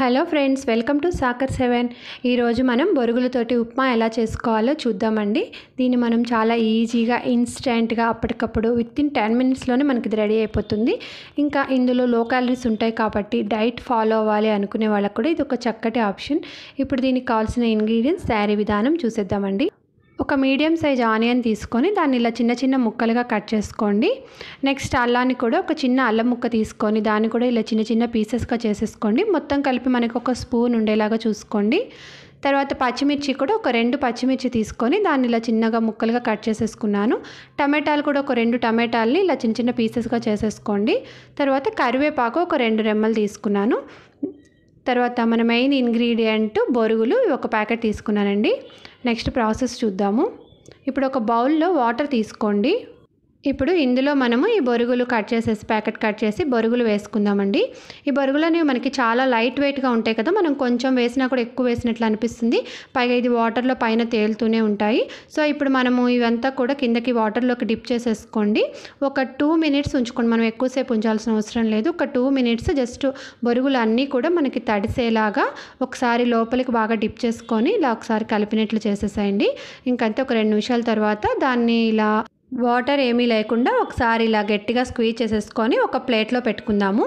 hello friends welcome to soccer seven ఈరోజు మనం బొరుగులతోటి ఉప్మా ఎలా చేసుకోవాలో చూద్దామండి దీన్ని మనం చాలా ఈజీగా ఇన్స్టెంట్గా అప్పటికప్పుడు విత్ ఇన్ టెన్ మినిట్స్లోనే మనకి ఇది రెడీ అయిపోతుంది ఇంకా ఇందులో లో క్యాలరీస్ ఉంటాయి కాబట్టి డైట్ ఫాలో అవ్వాలి అనుకునే వాళ్ళకు కూడా ఇది ఒక చక్కటి ఆప్షన్ ఇప్పుడు దీనికి కావాల్సిన ఇంగ్రీడియంట్స్ తయారీ విధానం చూసేద్దామండి ఒక మీడియం సైజ్ ఆనియన్ తీసుకొని దాన్ని ఇలా చిన్న చిన్న ముక్కలుగా కట్ చేసుకోండి నెక్స్ట్ అల్లాన్ని కూడా ఒక చిన్న అల్లం ముక్క తీసుకొని దాన్ని కూడా ఇలా చిన్న చిన్న పీసెస్గా చేసేసుకోండి మొత్తం కలిపి మనకు ఒక స్పూన్ ఉండేలాగా చూసుకోండి తర్వాత పచ్చిమిర్చి కూడా ఒక రెండు పచ్చిమిర్చి తీసుకొని దాన్ని ఇలా చిన్నగా ముక్కలుగా కట్ చేసేసుకున్నాను టమాటాలు కూడా ఒక రెండు టమాటాలని ఇలా చిన్న చిన్న పీసెస్గా చేసేసుకోండి తర్వాత కరివేపాకు ఒక రెండు రెమ్మలు తీసుకున్నాను తర్వాత మన మెయిన్ ఇంగ్రీడియంట్ బొరుగులు ఒక ప్యాకెట్ తీసుకున్నానండి నెక్స్ట్ ప్రాసెస్ చూద్దాము ఇప్పుడు ఒక బౌల్లో వాటర్ తీసుకోండి ఇప్పుడు ఇందులో మనము ఈ బొరుగులు కట్ చేసేసి ప్యాకెట్ కట్ చేసి బొరుగులు వేసుకుందామండి ఈ బొరుగులు అనేవి మనకి చాలా లైట్ వెయిట్గా ఉంటాయి కదా మనం కొంచెం వేసినా కూడా ఎక్కువ వేసినట్లు అనిపిస్తుంది పైగా ఇది వాటర్లో పైన తేలుతూనే ఉంటాయి సో ఇప్పుడు మనము ఇవంతా కూడా కిందకి వాటర్లోకి డిప్ చేసేసుకోండి ఒక టూ మినిట్స్ ఉంచుకోండి మనం ఎక్కువసేపు ఉంచాల్సిన అవసరం లేదు ఒక టూ మినిట్స్ జస్ట్ బొరుగులు అన్నీ కూడా మనకి తడిసేలాగా ఒకసారి లోపలికి బాగా డిప్ చేసుకొని ఇలా ఒకసారి కలిపినట్లు చేసేసేయండి ఇంకంతే ఒక రెండు నిమిషాల తర్వాత దాన్ని ఇలా వాటర్ ఏమీ లేకుండా ఒకసారి ఇలా గట్టిగా స్క్వీజ్ చేసేసుకొని ఒక ప్లేట్లో పెట్టుకుందాము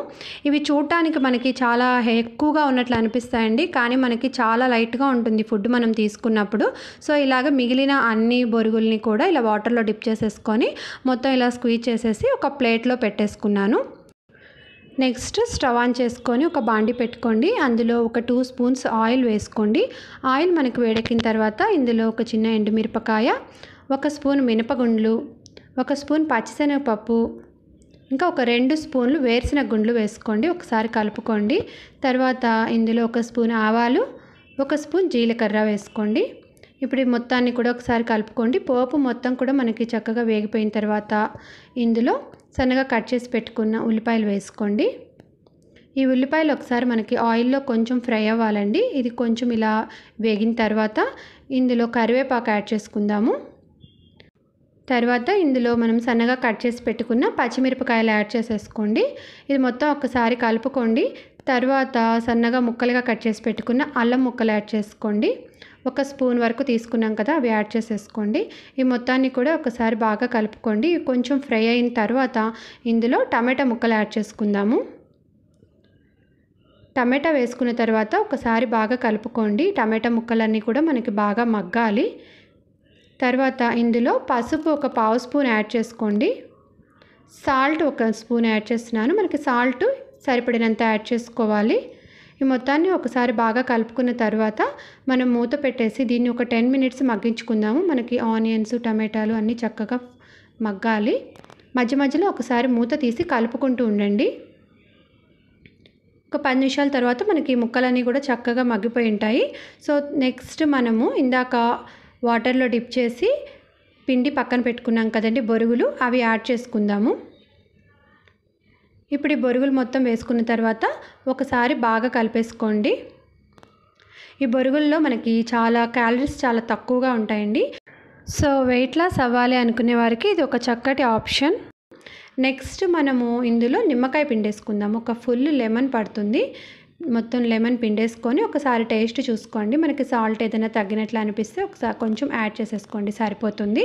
ఇవి చూడటానికి మనకి చాలా ఎక్కువగా ఉన్నట్లు అనిపిస్తాయండి కానీ మనకి చాలా లైట్గా ఉంటుంది ఫుడ్ మనం తీసుకున్నప్పుడు సో ఇలాగ మిగిలిన అన్ని బొరుగుల్ని కూడా ఇలా వాటర్లో డిప్ చేసేసుకొని మొత్తం ఇలా స్క్వీజ్ చేసేసి ఒక ప్లేట్లో పెట్టేసుకున్నాను నెక్స్ట్ స్టవ్ ఆన్ చేసుకొని ఒక బాండి పెట్టుకోండి అందులో ఒక టూ స్పూన్స్ ఆయిల్ వేసుకోండి ఆయిల్ మనకు వేడెక్కిన తర్వాత ఇందులో ఒక చిన్న ఎండుమిరపకాయ ఒక స్పూన్ మినపగుండ్లు ఒక స్పూన్ పచ్చిశనగపప్పు ఇంకా ఒక రెండు స్పూన్లు వేరుశనగ గుండ్లు వేసుకోండి ఒకసారి కలుపుకోండి తర్వాత ఇందులో ఒక స్పూన్ ఆవాలు ఒక స్పూన్ జీలకర్ర వేసుకోండి ఇప్పుడు ఈ మొత్తాన్ని కూడా ఒకసారి కలుపుకోండి పోపు మొత్తం కూడా మనకి చక్కగా వేగిపోయిన తర్వాత ఇందులో సన్నగా కట్ చేసి పెట్టుకున్న ఉల్లిపాయలు వేసుకోండి ఈ ఉల్లిపాయలు ఒకసారి మనకి ఆయిల్లో కొంచెం ఫ్రై అవ్వాలండి ఇది కొంచెం ఇలా వేగిన తర్వాత ఇందులో కరివేపాకు యాడ్ చేసుకుందాము తర్వాత ఇందులో మనం సన్నగా కట్ చేసి పెట్టుకున్న పచ్చిమిరపకాయలు యాడ్ చేసేసుకోండి ఇది మొత్తం ఒకసారి కలుపుకోండి తర్వాత సన్నగా ముక్కలుగా కట్ చేసి పెట్టుకున్న అల్లం ముక్కలు యాడ్ చేసుకోండి ఒక స్పూన్ వరకు తీసుకున్నాం కదా అవి యాడ్ చేసేసుకోండి ఈ మొత్తాన్ని కూడా ఒకసారి బాగా కలుపుకోండి కొంచెం ఫ్రై అయిన తర్వాత ఇందులో టమాటా ముక్కలు యాడ్ చేసుకుందాము టమాటా వేసుకున్న తర్వాత ఒకసారి బాగా కలుపుకోండి టమాటా ముక్కలన్నీ కూడా మనకి బాగా మగ్గాలి తర్వాత ఇందులో పసుపు ఒక పావు స్పూన్ యాడ్ చేసుకోండి సాల్ట్ ఒక స్పూన్ యాడ్ చేస్తున్నాను మనకి సాల్ట్ సరిపడినంత యాడ్ చేసుకోవాలి ఈ మొత్తాన్ని ఒకసారి బాగా కలుపుకున్న తర్వాత మనం మూత పెట్టేసి దీన్ని ఒక టెన్ మినిట్స్ మగ్గించుకుందాము మనకి ఆనియన్స్ టమాటాలు అన్నీ చక్కగా మగ్గాలి మధ్య మధ్యలో ఒకసారి మూత తీసి కలుపుకుంటూ ఉండండి ఒక పది నిమిషాల తర్వాత మనకి ముక్కలన్నీ కూడా చక్కగా మగ్గిపోయి ఉంటాయి సో నెక్స్ట్ మనము ఇందాక వాటర్లో డిప్ చేసి పిండి పక్కన పెట్టుకున్నాం కదండి బొరుగులు అవి యాడ్ చేసుకుందాము ఇప్పుడు ఈ బొరుగులు మొత్తం వేసుకున్న తర్వాత ఒకసారి బాగా కలిపేసుకోండి ఈ బొరుగుల్లో మనకి చాలా క్యాలరీస్ చాలా తక్కువగా ఉంటాయండి సో వెయిట్ లాస్ అవ్వాలి అనుకునే వారికి ఇది ఒక చక్కటి ఆప్షన్ నెక్స్ట్ మనము ఇందులో నిమ్మకాయ పిండేసుకుందాం ఒక ఫుల్ లెమన్ పడుతుంది మొత్తం లెమన్ పిండేసుకొని ఒకసారి టేస్ట్ చూసుకోండి మనకి సాల్ట్ ఏదైనా తగ్గినట్లు అనిపిస్తే ఒకసారి కొంచెం యాడ్ చేసేసుకోండి సరిపోతుంది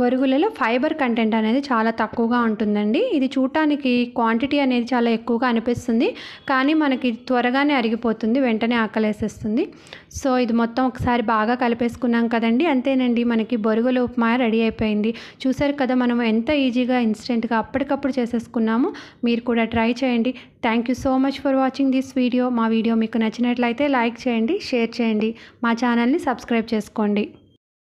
బొరుగులలో ఫైబర్ కంటెంట్ అనేది చాలా తక్కువగా ఉంటుందండి ఇది చూడటానికి క్వాంటిటీ అనేది చాలా ఎక్కువగా అనిపిస్తుంది కానీ మనకి త్వరగానే అరిగిపోతుంది వెంటనే ఆకలేసేస్తుంది సో ఇది మొత్తం ఒకసారి బాగా కలిపేసుకున్నాం కదండి అంతేనండి మనకి బొరుగుల ఉప్మా రెడీ అయిపోయింది చూసారు కదా మనం ఎంత ఈజీగా ఇన్స్టెంట్గా అప్పటికప్పుడు చేసేసుకున్నాము మీరు కూడా ట్రై చేయండి thank you so much for watching this video మా వీడియో మీకు నచ్చినట్లయితే లైక్ చేయండి షేర్ చేయండి మా ఛానల్ని సబ్స్క్రైబ్ చేసుకోండి